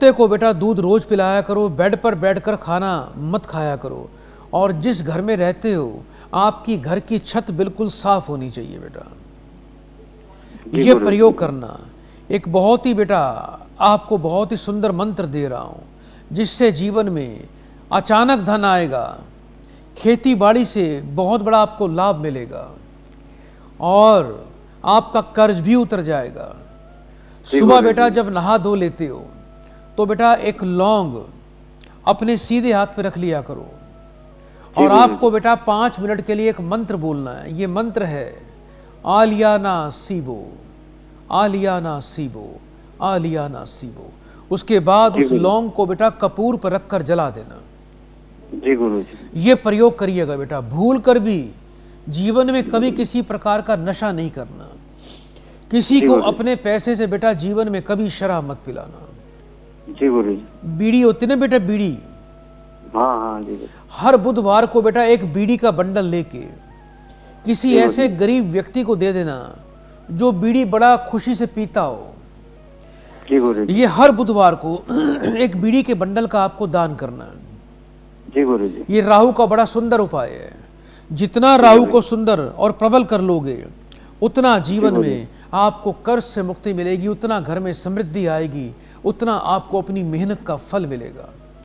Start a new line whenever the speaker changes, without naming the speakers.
कुत्ते को बेटा दूध रोज पिलाया करो बेड पर बैठकर खाना मत खाया करो और जिस घर में रहते हो आपकी घर की छत बिल्कुल साफ होनी चाहिए बेटा ये प्रयोग करना एक बहुत ही बेटा आपको बहुत ही सुंदर मंत्र दे रहा हूँ जिससे जीवन में अचानक धन आएगा खेती बाड़ी से बहुत बड़ा आपको लाभ मिलेगा और आपका कर्ज भी उतर जाएगा सुबह बेटा जब नहा धो लेते हो तो बेटा एक लौंग अपने सीधे हाथ पे रख लिया करो और आपको बेटा पांच मिनट के लिए एक मंत्र बोलना है ये मंत्र है आलियाना सीबो आलियाना सीबो आलियाना सीबो उसके बाद उस लौंग को बेटा कपूर पर रखकर जला देना जी गुरु जी ये प्रयोग करिएगा बेटा भूल कर भी जीवन में कभी किसी प्रकार का नशा नहीं करना किसी को अपने पैसे से बेटा जीवन में कभी शराब मत पिलाना जी गुरु जी बीड़ी होती ना बेटा बीड़ी हाँ हाँ जी हर बुधवार को बेटा एक बीड़ी का बंडल लेके किसी ऐसे गरीब व्यक्ति को दे देना जो बीड़ी बड़ा खुशी से पीता हो जी गुरु जी ये हर बुधवार को एक बीड़ी के बंडल का आपको दान करना जी गुरु जी ये राहु का बड़ा सुंदर उपाय है जितना राहु को सुंदर और प्रबल कर लोगे उतना जीवन में आपको कर्ज से मुक्ति मिलेगी उतना घर में समृद्धि आएगी उतना आपको अपनी मेहनत का फल मिलेगा